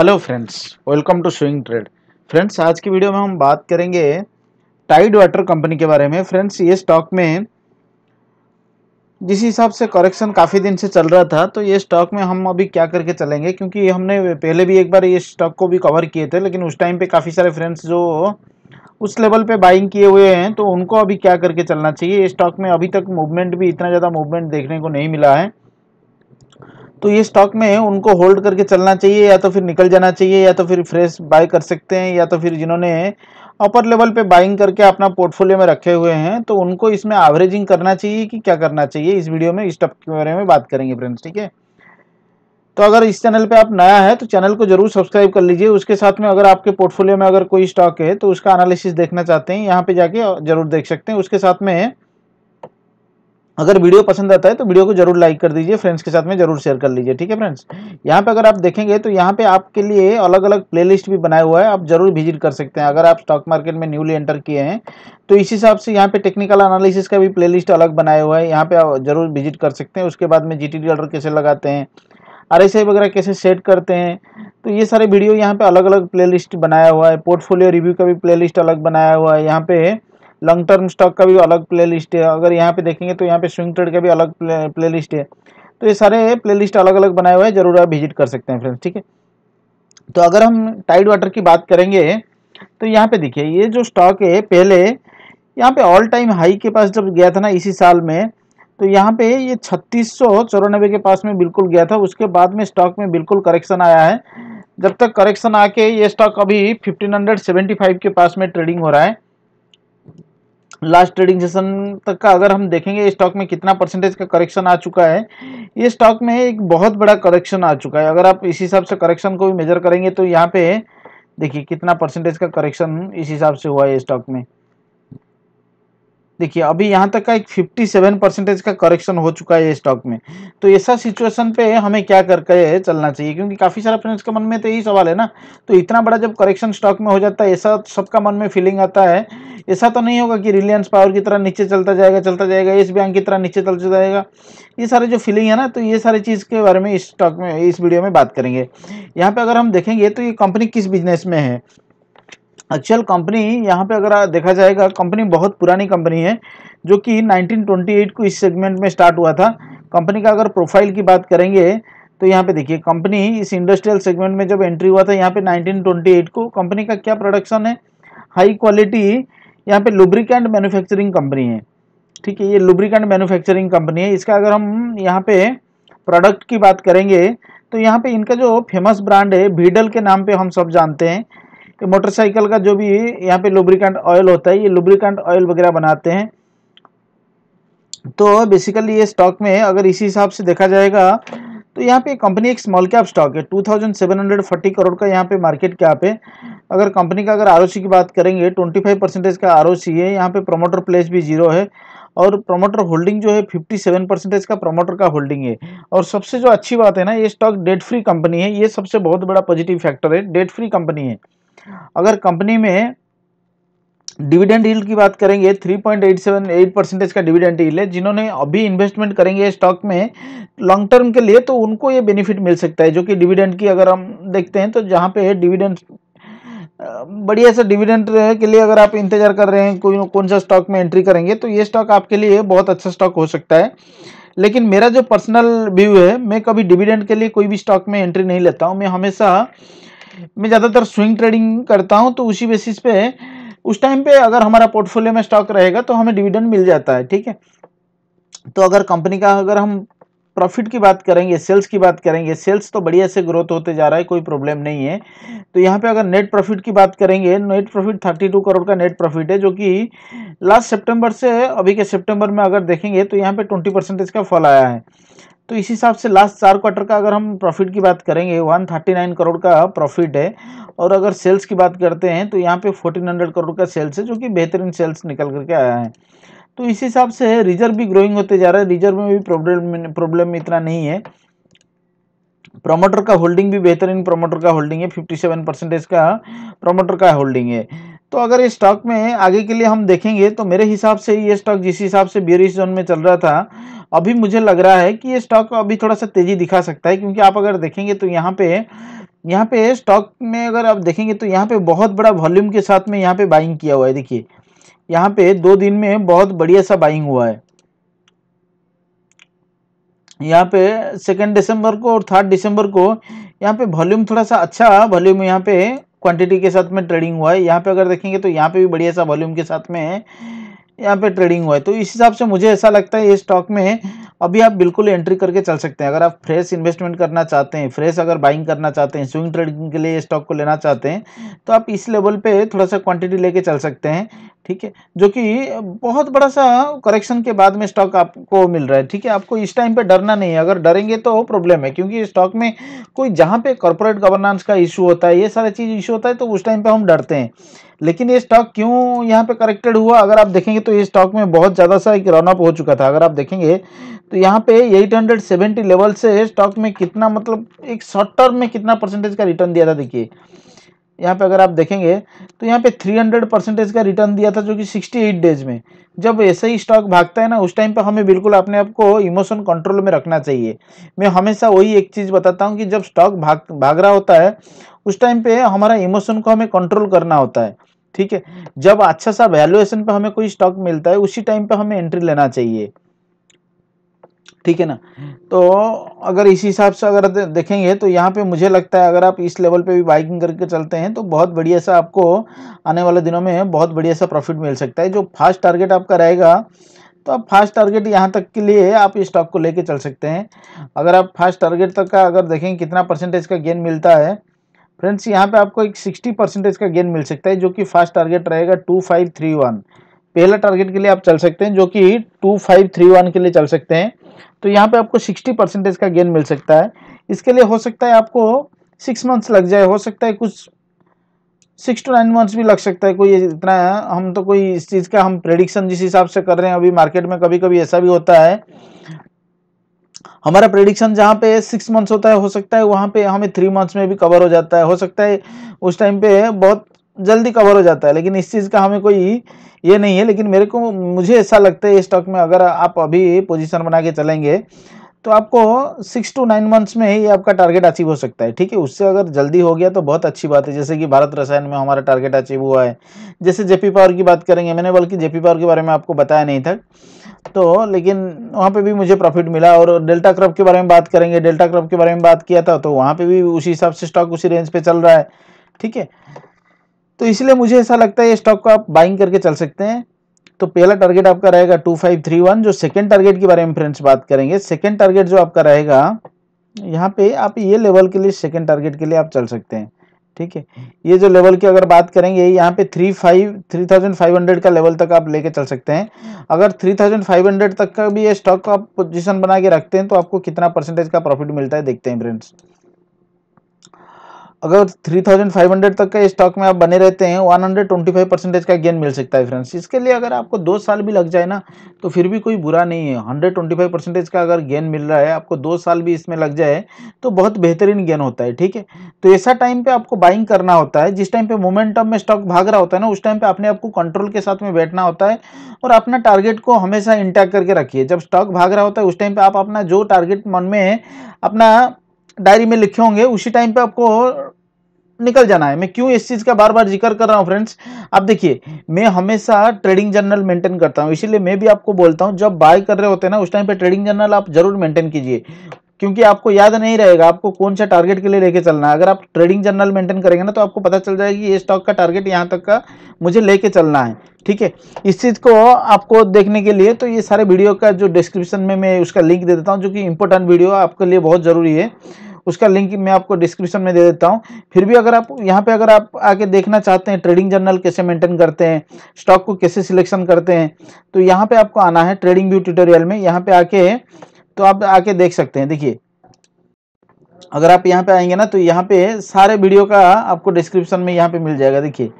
hello friends welcome to swing trade friends आज की video में हम बात करेंगे टाइड वाटर कंपनी के बारे में फ्रेंड्स ये स्टॉक में जिस हिसाब से करेक्शन काफ़ी दिन से चल रहा था तो ये स्टॉक में हम अभी क्या करके चलेंगे क्योंकि हमने पहले भी एक बार ये स्टॉक को भी कवर किए थे लेकिन उस टाइम पे काफ़ी सारे फ्रेंड्स जो उस लेवल पर बाइंग किए हुए हैं तो उनको अभी क्या करके चलना चाहिए ये स्टॉक में अभी तक मूवमेंट भी इतना ज़्यादा मूवमेंट देखने को नहीं मिला है तो ये स्टॉक में उनको होल्ड करके चलना चाहिए या तो फिर निकल जाना चाहिए या तो फिर फ्रेश बाय कर सकते हैं या तो फिर जिन्होंने अपर लेवल पे बाइंग करके अपना पोर्टफोलियो में रखे हुए हैं तो उनको इसमें एवरेजिंग करना चाहिए कि क्या करना चाहिए इस वीडियो में इस स्टॉक के बारे में बात करेंगे फ्रेंड्स ठीक है तो अगर इस चैनल पे आप नया है तो चैनल को जरूर सब्सक्राइब कर लीजिए उसके साथ में अगर आपके पोर्टफोलियो में अगर कोई स्टॉक है तो उसका एनालिसिस देखना चाहते हैं यहाँ पे जाके जरूर देख सकते हैं उसके साथ में अगर वीडियो पसंद आता है तो वीडियो को जरूर लाइक कर दीजिए फ्रेंड्स के साथ में जरूर शेयर कर लीजिए ठीक है फ्रेंड्स यहाँ पे अगर आप देखेंगे तो यहाँ पे आपके लिए अलग अलग प्लेलिस्ट भी बनाया हुआ है आप जरूर विजिट कर सकते हैं अगर आप स्टॉक मार्केट में न्यूली एंटर किए हैं तो इस हिसाब से यहाँ पे टेक्निकल एनालिसिस का भी प्ले अलग बनाया हुआ है यहाँ पे आप जरूर विजिट कर सकते हैं उसके बाद में जी टी ऑर्डर कैसे लगाते हैं आर वगैरह कैसे सेट करते हैं तो ये सारे वीडियो यहाँ पे अलग अलग प्लेलिस्ट बनाया हुआ है पोर्टफोलियो रिव्यू का भी प्लेलिस्ट अलग बनाया हुआ है यहाँ पे लॉन्ग टर्म स्टॉक का भी अलग प्लेलिस्ट है अगर यहाँ पे देखेंगे तो यहाँ पे स्विंग ट्रेड का भी अलग लिस्ट है तो ये सारे प्लेलिस्ट अलग अलग बनाए हुए हैं जरूर आप विजिट कर सकते हैं फ्रेंड्स ठीक है तो अगर हम टाइड वाटर की बात करेंगे तो यहाँ पे देखिए ये जो स्टॉक है पहले यहाँ पे ऑल टाइम हाई के पास जब गया था ना इसी साल में तो यहाँ पे ये छत्तीस के पास में बिल्कुल गया था उसके बाद में स्टॉक में बिल्कुल करेक्शन आया है जब तक करेक्शन आके ये स्टॉक अभी 1575 के पास में ट्रेडिंग हो रहा है लास्ट ट्रेडिंग सेशन तक का अगर हम देखेंगे स्टॉक में कितना परसेंटेज का करेक्शन आ चुका है ये स्टॉक में एक बहुत बड़ा करेक्शन आ चुका है अगर आप इस हिसाब से करेक्शन को भी मेजर करेंगे तो यहाँ पे देखिए कितना परसेंटेज का करेक्शन इस हिसाब से हुआ है स्टॉक में देखिए अभी यहाँ तक का एक 57 परसेंटेज का करेक्शन हो चुका है स्टॉक में तो ऐसा सिचुएशन पे हमें क्या करके चलना चाहिए क्योंकि काफ़ी सारा फ्रेंड्स के मन में तो यही सवाल है ना तो इतना बड़ा जब करेक्शन स्टॉक में हो जाता है ऐसा सबका मन में फीलिंग आता है ऐसा तो नहीं होगा कि रिलायंस पावर की तरह नीचे चलता जाएगा चलता जाएगा इस बैंक की तरह नीचे चलता जाएगा ये सारे जो फीलिंग है ना तो ये सारी चीज़ के बारे में इस स्टॉक में इस वीडियो में बात करेंगे यहाँ पर अगर हम देखेंगे तो ये कंपनी किस बिजनेस में है एक्चुअल कंपनी यहाँ पे अगर देखा जाएगा कंपनी बहुत पुरानी कंपनी है जो कि 1928 को इस सेगमेंट में स्टार्ट हुआ था कंपनी का अगर प्रोफाइल की बात करेंगे तो यहाँ पे देखिए कंपनी इस इंडस्ट्रियल सेगमेंट में जब एंट्री हुआ था यहाँ पे 1928 को कंपनी का क्या प्रोडक्शन है हाई क्वालिटी यहाँ पे लुब्रिकेंट मैन्युफैक्चरिंग कंपनी है ठीक है ये लुब्रिकेंट मैन्युफैक्चरिंग कंपनी है इसका अगर हम यहाँ पे प्रोडक्ट की बात करेंगे तो यहाँ पे इनका जो फेमस ब्रांड है भीडल के नाम पे हम सब जानते हैं कि मोटरसाइकिल का जो भी यहाँ पे लुब्रिकेंट ऑयल होता है ये लुब्रिकेंट ऑयल वगैरह बनाते हैं तो बेसिकली ये स्टॉक में अगर इसी हिसाब से देखा जाएगा तो यहाँ पे कंपनी एक स्मॉल कैप स्टॉक है two thousand seven hundred forty crore का यहाँ पे मार्केट कैप है अगर कंपनी का अगर आर की बात करेंगे ट्वेंटी फाइव परसेंटेज का आर है यहाँ पे प्रोमोटर प्लेस भी जीरो है और प्रोमोटर होल्डिंग जो है फिफ्टी सेवन परसेंटेज का प्रोमोटर का होल्डिंग है और सबसे जो अच्छी बात है ना ये स्टॉक डेट फ्री कंपनी है ये सबसे बहुत बड़ा पॉजिटिव फैक्टर है डेट फ्री कंपनी है अगर कंपनी में डिविडेंड हील्ड की बात करेंगे 3.878 परसेंटेज का डिविडेंड हील्ड है जिन्होंने अभी इन्वेस्टमेंट करेंगे स्टॉक में लॉन्ग टर्म के लिए तो उनको ये बेनिफिट मिल सकता है जो कि डिविडेंड की अगर हम देखते हैं तो जहाँ पे डिविडेंड बढ़िया सा डिविडेंड के लिए अगर आप इंतजार कर रहे हैं कोई कौन सा स्टॉक में एंट्री करेंगे तो ये स्टॉक आपके लिए बहुत अच्छा स्टॉक हो सकता है लेकिन मेरा जो पर्सनल व्यू है मैं कभी डिविडेंड के लिए कोई भी स्टॉक में एंट्री नहीं लेता हूँ मैं हमेशा मैं ज़्यादातर स्विंग ट्रेडिंग करता हूँ तो उसी बेसिस पे उस टाइम पे अगर हमारा पोर्टफोलियो में स्टॉक रहेगा तो हमें डिविडेंड मिल जाता है ठीक है तो अगर कंपनी का अगर हम प्रॉफिट की बात करेंगे सेल्स की बात करेंगे सेल्स तो बढ़िया से ग्रोथ होते जा रहा है कोई प्रॉब्लम नहीं है तो यहाँ पे अगर नेट प्रॉफिट की बात करेंगे नेट प्रॉफिट 32 करोड़ का नेट प्रॉफिट है जो कि लास्ट सितंबर से अभी के सितंबर में अगर देखेंगे तो यहाँ पे 20 परसेंटेज का फॉल आया है तो इस हिसाब से लास्ट चार क्वार्टर का अगर हम प्रॉफिट की बात करेंगे 139 करोड़ का प्रॉफिट है और अगर सेल्स की बात करते हैं तो यहाँ पे 1400 करोड़ का सेल्स है जो कि बेहतरीन सेल्स निकल करके आया है तो इस हिसाब से रिजर्व भी ग्रोइंग होते जा रहा है रिजर्व में भी प्रॉब्लम प्रॉब्लम इतना नहीं है प्रमोटर का होल्डिंग भी बेहतरीन प्रमोटर का होल्डिंग है सेवन परसेंटेज का प्रमोटर का होल्डिंग है तो अगर ये स्टॉक में आगे के लिए हम देखेंगे तो मेरे हिसाब से ये स्टॉक जिस हिसाब से बियरिश जोन में चल रहा था अभी मुझे लग रहा है कि ये स्टॉक अभी थोड़ा सा तेज़ी दिखा सकता है क्योंकि आप अगर देखेंगे तो यहाँ पे यहाँ पे स्टॉक में अगर आप देखेंगे तो यहाँ पे बहुत बड़ा वॉल्यूम के साथ में यहाँ पे बाइंग किया हुआ है देखिए यहाँ पे दो दिन में बहुत बढ़िया सा बाइंग हुआ है यहाँ पे सेकेंड दिसंबर को और थर्ड दिसंबर को यहाँ पे वॉल्यूम थोड़ा सा अच्छा वॉल्यूम यहाँ पे क्वांटिटी के साथ में ट्रेडिंग हुआ है यहाँ पे अगर देखेंगे तो यहाँ पे भी बढ़िया सा वॉल्यूम के साथ में यहाँ पे ट्रेडिंग हुआ है तो इस हिसाब से मुझे ऐसा लगता है ये स्टॉक में अभी आप बिल्कुल एंट्री करके चल सकते हैं अगर आप फ्रेश इन्वेस्टमेंट करना चाहते हैं फ्रेश अगर बाइंग करना चाहते हैं स्विंग ट्रेडिंग के लिए स्टॉक को लेना चाहते हैं तो आप इस लेवल पे थोड़ा सा क्वांटिटी लेके चल सकते हैं ठीक है जो कि बहुत बड़ा सा करेक्शन के बाद में स्टॉक आपको मिल रहा है ठीक है आपको इस टाइम पे डरना नहीं है अगर डरेंगे तो प्रॉब्लम है क्योंकि स्टॉक में कोई जहाँ पे कॉरपोरेट गवर्नेंस का इशू होता है ये सारा चीज़ इशू होता है तो उस टाइम पे हम डरते हैं लेकिन ये स्टॉक क्यों यहाँ पे करेक्टेड हुआ अगर आप देखेंगे तो ये स्टॉक में बहुत ज़्यादा सा एक रनअप हो चुका था अगर आप देखेंगे तो यहाँ पे 870 लेवल से स्टॉक में कितना मतलब एक शॉर्ट टर्म में कितना परसेंटेज का रिटर्न दिया था देखिए यहाँ पे अगर आप देखेंगे तो यहाँ पे 300 परसेंटेज का रिटर्न दिया था जो कि 68 डेज में जब ऐसे ही स्टॉक भागता है ना उस टाइम पे हमें बिल्कुल अपने आप को इमोशन कंट्रोल में रखना चाहिए मैं हमेशा वही एक चीज़ बताता हूँ कि जब स्टॉक भाग भाग रहा होता है उस टाइम पे हमारा इमोशन को हमें कंट्रोल करना होता है ठीक है जब अच्छा सा वैल्यूएशन पे हमें कोई स्टॉक मिलता है उसी टाइम पे हमें एंट्री लेना चाहिए ठीक है ना तो अगर इसी हिसाब से अगर देखेंगे तो यहाँ पे मुझे लगता है अगर आप इस लेवल पे भी बाइकिंग करके चलते हैं तो बहुत बढ़िया सा आपको आने वाले दिनों में बहुत बढ़िया सा प्रॉफिट मिल सकता है जो फास्ट टारगेट आपका रहेगा तो आप फास्ट टारगेट यहाँ तक के लिए आप इस स्टॉक को लेके चल सकते हैं अगर आप फास्ट टारगेट तक का अगर देखेंगे कितना परसेंटेज का गेन मिलता है फ्रेंड्स यहाँ पे आपको एक 60 परसेंटेज का गेन मिल सकता है जो कि फर्स्ट टारगेट रहेगा 2531 पहला टारगेट के लिए आप चल सकते हैं जो कि 2531 के लिए चल सकते हैं तो यहाँ पे आपको 60 परसेंटेज का गेन मिल सकता है इसके लिए हो सकता है आपको सिक्स मंथ्स लग जाए हो सकता है कुछ सिक्स टू नाइन मंथ्स भी लग सकता है कोई इतना हम तो कोई इस चीज़ का हम प्रेडिक्शन जिस हिसाब से कर रहे हैं अभी मार्केट में कभी कभी ऐसा भी होता है हमारा प्रेडिक्शन जहाँ पे सिक्स मंथ्स होता है हो सकता है वहाँ पे हमें थ्री मंथ्स में भी कवर हो जाता है हो सकता है उस टाइम पे बहुत जल्दी कवर हो जाता है लेकिन इस चीज़ का हमें कोई ये नहीं है लेकिन मेरे को मुझे ऐसा लगता है स्टॉक में अगर आप अभी पोजिशन बना के चलेंगे तो आपको सिक्स टू नाइन मंथ्स में ही आपका टारगेट अचीव हो सकता है ठीक है उससे अगर जल्दी हो गया तो बहुत अच्छी बात है जैसे कि भारत रसायन में हमारा टारगेट अचीव हुआ है जैसे जेपी पावर की बात करेंगे मैंने बल्कि जेपी पावर के बारे में आपको बताया नहीं था तो लेकिन वहाँ पे भी मुझे प्रॉफिट मिला और डेल्टा क्रप के बारे में बात करेंगे डेल्टा क्रप के बारे में बात किया था तो वहाँ पर भी उसी हिसाब से स्टॉक उसी रेंज पर चल रहा है ठीक है तो इसलिए मुझे ऐसा लगता है ये स्टॉक को आप बाइंग करके चल सकते हैं तो पहला टारगेट आपका रहेगा टू फाइव थ्री वन जो सेकेंड टारगेट के बारे में फ्रेंड्स बात करेंगे सेकेंड टारगेट जो आपका रहेगा यहाँ पे आप ये लेवल के लिए सेकेंड टारगेट के लिए आप चल सकते हैं ठीक है ये जो लेवल की अगर बात करेंगे यहाँ पे three five three thousand five hundred का लेवल तक आप लेके चल सकते हैं अगर थ्री थाउजेंड फाइव हंड्रेड तक का भी ये स्टॉक आप पोजिशन बना के रखते हैं तो आपको कितना परसेंटेज का प्रॉफिट मिलता है देखते हैं फ्रेंड्स अगर 3500 तक के स्टॉक में आप बने रहते हैं 125 परसेंटेज का गेन मिल सकता है फ्रेंड्स इसके लिए अगर आपको दो साल भी लग जाए ना तो फिर भी कोई बुरा नहीं है 125 परसेंटेज का अगर गेन मिल रहा है आपको दो साल भी इसमें लग जाए तो बहुत बेहतरीन गेन होता है ठीक है तो ऐसा टाइम पर आपको बाइंग करना होता है जिस टाइम पर मोमेंटम में स्टॉक भाग रहा होता है ना उस टाइम पर अपने आपको कंट्रोल के साथ में बैठना होता है और अपना टारगेट को हमेशा इंटैक्ट करके रखिए जब स्टॉक भाग रहा होता है उस टाइम पर आप अपना जो टारगेट मन में है अपना डायरी में लिखे होंगे उसी टाइम पे आपको निकल जाना है मैं क्यों इस चीज़ का बार बार जिक्र कर रहा हूँ फ्रेंड्स आप देखिए मैं हमेशा ट्रेडिंग जर्नल मेंटेन करता हूँ इसीलिए मैं भी आपको बोलता हूँ जब बाय कर रहे होते हैं ना उस टाइम पे ट्रेडिंग जर्नल आप जरूर मेंटेन कीजिए क्योंकि आपको याद नहीं रहेगा आपको कौन सा टारगेट के लिए लेके चलना है अगर आप ट्रेडिंग जर्नल मेंटेन करेंगे ना तो आपको पता चल जाएगा कि ये स्टॉक का टारगेट यहाँ तक का मुझे लेके चलना है ठीक है इस चीज़ को आपको देखने के लिए तो ये सारे वीडियो का जो डिस्क्रिप्शन में मैं उसका लिंक दे देता हूँ जो कि इंपॉर्टेंट वीडियो आपके लिए बहुत ज़रूरी है उसका लिंक मैं आपको डिस्क्रिप्शन में दे देता हूं फिर भी अगर आप यहां पे अगर आप आके देखना चाहते हैं ट्रेडिंग जर्नल कैसे मेंटेन करते हैं स्टॉक को कैसे सिलेक्शन करते हैं तो यहाँ पे आपको आना है ट्रेडिंग व्यू ट्यूटोरियल में यहाँ पे आके तो आप आके देख सकते हैं देखिए अगर आप यहाँ पे आएंगे ना तो यहाँ पे सारे वीडियो का आपको डिस्क्रिप्शन में यहाँ पे मिल जाएगा देखिए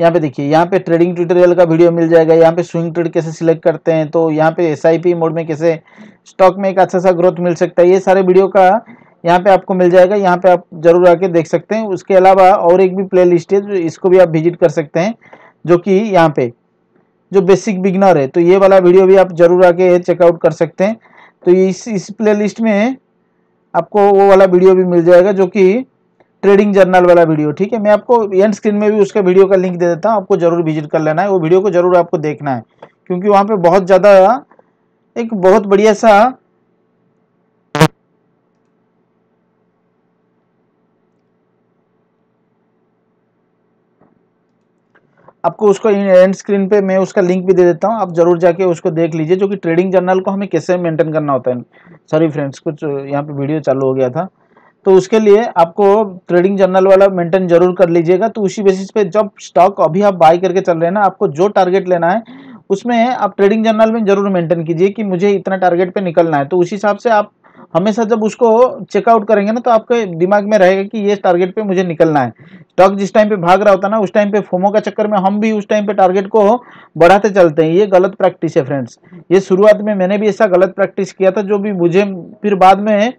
यहाँ पे देखिए यहाँ पे ट्रेडिंग ट्यूटोरियल का वीडियो मिल जाएगा यहाँ पे स्विंग ट्रेड कैसे सिलेक्ट करते हैं तो यहाँ पे एस मोड में कैसे स्टॉक में एक अच्छा सा ग्रोथ मिल सकता है ये सारे वीडियो का यहाँ पे आपको मिल जाएगा यहाँ पे आप जरूर आके देख सकते हैं उसके अलावा और एक भी प्ले लिस्ट है जो इसको भी आप विजिट कर सकते हैं जो कि यहाँ पे जो बेसिक बिगनर है तो ये वाला वीडियो भी आप जरूर आके चेकआउट कर सकते हैं तो इस इस प्ले लिस्ट में आपको वो वाला वीडियो भी मिल जाएगा जो कि ट्रेडिंग जर्नल वाला वीडियो ठीक है मैं आपको एंड स्क्रीन में भी उसका वीडियो का लिंक दे देता हूँ आपको जरूर विजिट कर लेना है वो वीडियो को जरूर आपको देखना है क्योंकि वहाँ पे बहुत ज़्यादा एक बहुत बढ़िया सा आपको उसको एंड स्क्रीन पे मैं उसका लिंक भी दे देता हूँ आप जरूर जाके उसको देख लीजिए जो कि ट्रेडिंग जर्नल को हमें कैसे मेंटेन करना होता है सॉरी फ्रेंड्स कुछ यहाँ पे वीडियो चालू हो गया था तो उसके लिए आपको ट्रेडिंग जर्नल वाला मेंटेन जरूर कर लीजिएगा तो उसी बेसिस पे जब स्टॉक अभी आप बाई करके चल रहे हैं ना आपको जो टारगेट लेना है उसमें आप ट्रेडिंग जर्नल में जरूर मेंटेन कीजिए कि मुझे इतना टारगेट पे निकलना है तो उसी हिसाब से आप हमेशा जब उसको चेकआउट करेंगे ना तो आपके दिमाग में रहेगा कि ये टारगेट पे मुझे निकलना है स्टॉक जिस टाइम पे भाग रहा होता है ना उस टाइम पे फोमो का चक्कर में हम भी उस टाइम पे टारगेट को बढ़ाते चलते हैं ये गलत प्रैक्टिस है फ्रेंड्स ये शुरुआत में मैंने भी ऐसा गलत प्रैक्टिस किया था जो भी मुझे फिर बाद में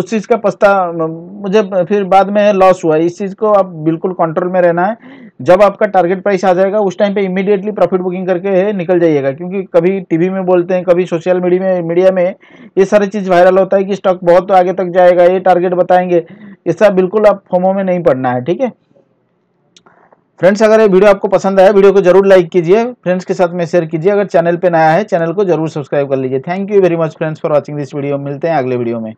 उस चीज़ का पछता मुझे फिर बाद में लॉस हुआ इस चीज़ को आप बिल्कुल कंट्रोल में रहना है जब आपका टारगेट प्राइस आ जाएगा उस टाइम पे इमीडिएटली प्रॉफिट बुकिंग करके निकल जाइएगा क्योंकि कभी टीवी में बोलते हैं कभी सोशल मीडिया में मीडिया में ये सारी चीज़ वायरल होता है कि स्टॉक बहुत आगे तक जाएगा ये टारगेट बताएंगे इसका बिल्कुल आप फोमो में नहीं पड़ना है ठीक है फ्रेंड्स अगर ये वीडियो आपको पसंद आया वीडियो को जरूर लाइक कीजिए फ्रेंड्स के साथ में शेयर कीजिए अगर चैनल पर नया है चैनल को जरूर सब्सक्राइब कर लीजिए thank you very much friends for watching this video मिलते हैं अगले वीडियो में